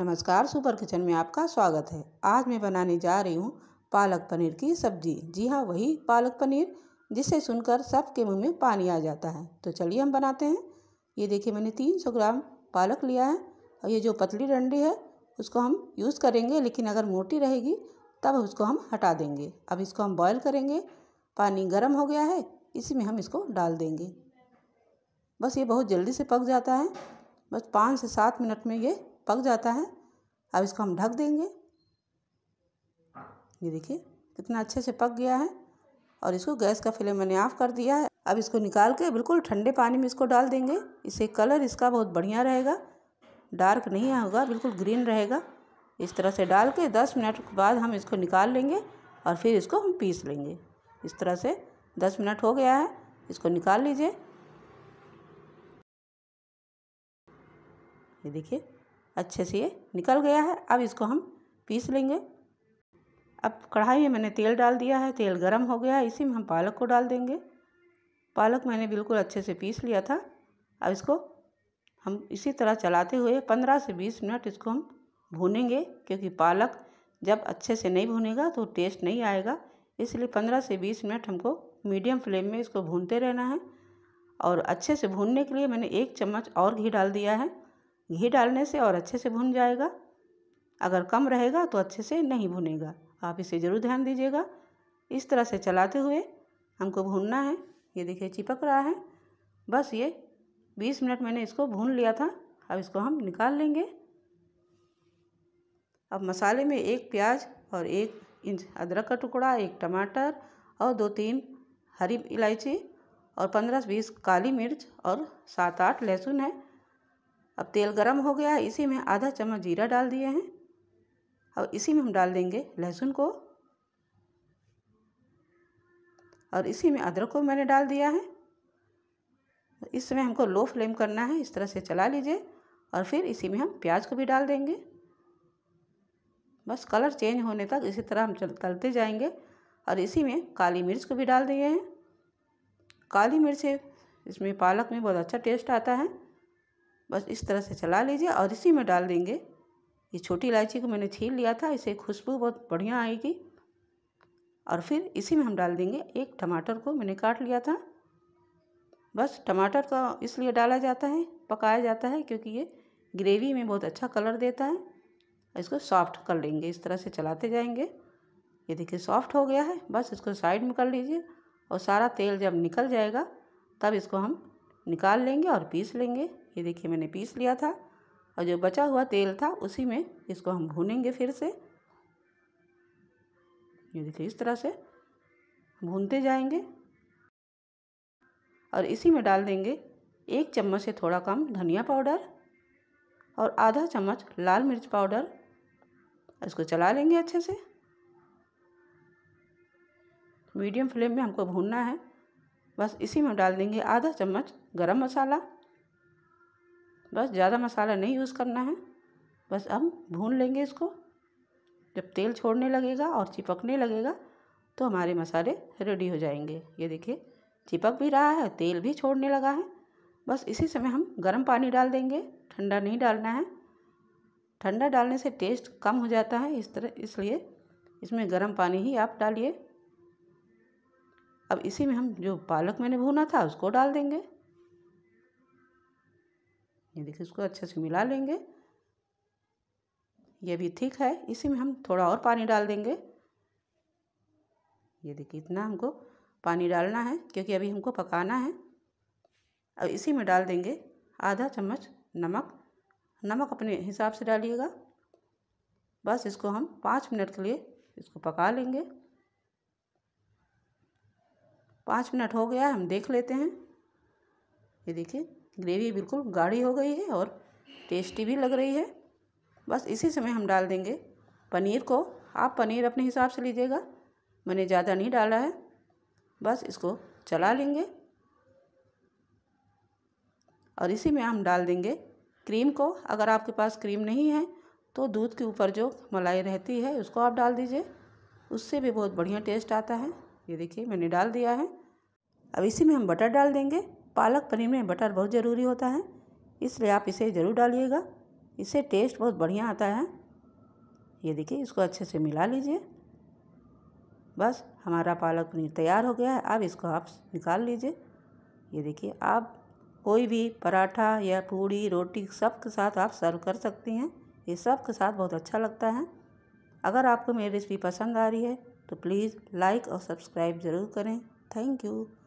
नमस्कार super kitchen में आपका स्वागत है आज मैं बनाने जा रही हूँ पालक पनीर की सब्ज़ी जी हाँ वही पालक पनीर जिसे सुनकर सबके मुंह में पानी आ जाता है तो चलिए हम बनाते हैं ये देखिए मैंने 300 ग्राम पालक लिया है और ये जो पतली डंडी है उसको हम यूज़ करेंगे लेकिन अगर मोटी रहेगी तब उसको हम हटा देंगे अब इसको हम बॉयल करेंगे पानी गर्म हो गया है इसी में हम इसको डाल देंगे बस ये बहुत जल्दी से पक जाता है बस पाँच से सात मिनट में ये पक जाता है अब इसको हम ढक देंगे ये देखिए कितना अच्छे से पक गया है और इसको गैस का फ्लेम मैंने ऑफ कर दिया है अब इसको निकाल के बिल्कुल ठंडे पानी में इसको डाल देंगे इससे कलर इसका बहुत बढ़िया रहेगा डार्क नहीं होगा बिल्कुल ग्रीन रहेगा इस तरह से डाल के दस मिनट के बाद हम इसको निकाल लेंगे और फिर इसको हम पीस लेंगे इस तरह से दस मिनट हो गया है इसको निकाल लीजिए ये देखिए अच्छे से ये निकल गया है अब इसको हम पीस लेंगे अब कढ़ाई में मैंने तेल डाल दिया है तेल गर्म हो गया है इसी में हम पालक को डाल देंगे पालक मैंने बिल्कुल अच्छे से पीस लिया था अब इसको हम इसी तरह चलाते हुए पंद्रह से बीस मिनट इसको हम भूनेंगे क्योंकि पालक जब अच्छे से नहीं भुनेगा तो टेस्ट नहीं आएगा इसलिए पंद्रह से बीस मिनट हमको मीडियम फ्लेम में इसको भूनते रहना है और अच्छे से भूनने के लिए मैंने एक चम्मच और घी डाल दिया है घी डालने से और अच्छे से भुन जाएगा अगर कम रहेगा तो अच्छे से नहीं भुनेगा आप इसे ज़रूर ध्यान दीजिएगा इस तरह से चलाते हुए हमको भूनना है ये देखिए चिपक रहा है बस ये बीस मिनट मैंने इसको भून लिया था अब इसको हम निकाल लेंगे अब मसाले में एक प्याज और एक इंच अदरक का टुकड़ा एक टमाटर और दो तीन हरी इलायची और पंद्रह बीस काली मिर्च और सात आठ लहसुन है अब तेल गरम हो गया है इसी में आधा चम्मच जीरा डाल दिए हैं और इसी में हम डाल देंगे लहसुन को और इसी में अदरक को मैंने डाल दिया है इस समय हमको लो फ्लेम करना है इस तरह से चला लीजिए और फिर इसी में हम प्याज को भी डाल देंगे बस कलर चेंज होने तक इसी तरह हम चल तलते जाएंगे और इसी में काली मिर्च को भी डाल दिए हैं काली मिर्च इसमें पालक में बहुत अच्छा टेस्ट आता है बस इस तरह से चला लीजिए और इसी में डाल देंगे ये छोटी इलायची को मैंने छील लिया था इसे खुशबू बहुत बढ़िया आएगी और फिर इसी में हम डाल देंगे एक टमाटर को मैंने काट लिया था बस टमाटर का इसलिए डाला जाता है पकाया जाता है क्योंकि ये ग्रेवी में बहुत अच्छा कलर देता है इसको सॉफ्ट कर लेंगे इस तरह से चलाते जाएंगे ये देखिए सॉफ्ट हो गया है बस इसको साइड में कर लीजिए और सारा तेल जब निकल जाएगा तब इसको हम निकाल लेंगे और पीस लेंगे ये देखिए मैंने पीस लिया था और जो बचा हुआ तेल था उसी में इसको हम भूनेंगे फिर से ये देखिए इस तरह से भूनते जाएंगे और इसी में डाल देंगे एक चम्मच से थोड़ा कम धनिया पाउडर और आधा चम्मच लाल मिर्च पाउडर इसको चला लेंगे अच्छे से मीडियम फ्लेम में हमको भूनना है बस इसी में डाल देंगे आधा चम्मच गरम मसाला बस ज़्यादा मसाला नहीं यूज़ करना है बस हम भून लेंगे इसको जब तेल छोड़ने लगेगा और चिपकने लगेगा तो हमारे मसाले रेडी हो जाएंगे ये देखिए चिपक भी रहा है तेल भी छोड़ने लगा है बस इसी समय हम गर्म पानी डाल देंगे ठंडा नहीं डालना है ठंडा डालने से टेस्ट कम हो जाता है इस तरह इसलिए इसमें गर्म पानी ही आप डालिए अब इसी में हम जो पालक मैंने भुना था उसको डाल देंगे ये देखिए इसको अच्छे से मिला लेंगे ये भी ठीक है इसी में हम थोड़ा और पानी डाल देंगे ये देखिए इतना हमको पानी डालना है क्योंकि अभी हमको पकाना है अब इसी में डाल देंगे आधा चम्मच नमक नमक अपने हिसाब से डालिएगा बस इसको हम पाँच मिनट के लिए इसको पका लेंगे पाँच मिनट हो गया हम देख लेते हैं ये देखिए ग्रेवी बिल्कुल गाढ़ी हो गई है और टेस्टी भी लग रही है बस इसी समय हम डाल देंगे पनीर को आप पनीर अपने हिसाब से लीजिएगा मैंने ज़्यादा नहीं डाला है बस इसको चला लेंगे और इसी में हम डाल देंगे क्रीम को अगर आपके पास क्रीम नहीं है तो दूध के ऊपर जो मलाई रहती है उसको आप डाल दीजिए उससे भी बहुत बढ़िया टेस्ट आता है ये देखिए मैंने डाल दिया है अब इसी में हम बटर डाल देंगे पालक पनीर में बटर बहुत ज़रूरी होता है इसलिए आप इसे ज़रूर डालिएगा इससे टेस्ट बहुत बढ़िया आता है ये देखिए इसको अच्छे से मिला लीजिए बस हमारा पालक पनीर तैयार हो गया है अब इसको आप निकाल लीजिए ये देखिए आप कोई भी पराठा या पूड़ी रोटी सब के साथ आप सर्व कर सकती हैं ये सब के साथ बहुत अच्छा लगता है अगर आपको मेरी रेसिपी पसंद आ रही है तो प्लीज़ लाइक और सब्सक्राइब ज़रूर करें थैंक यू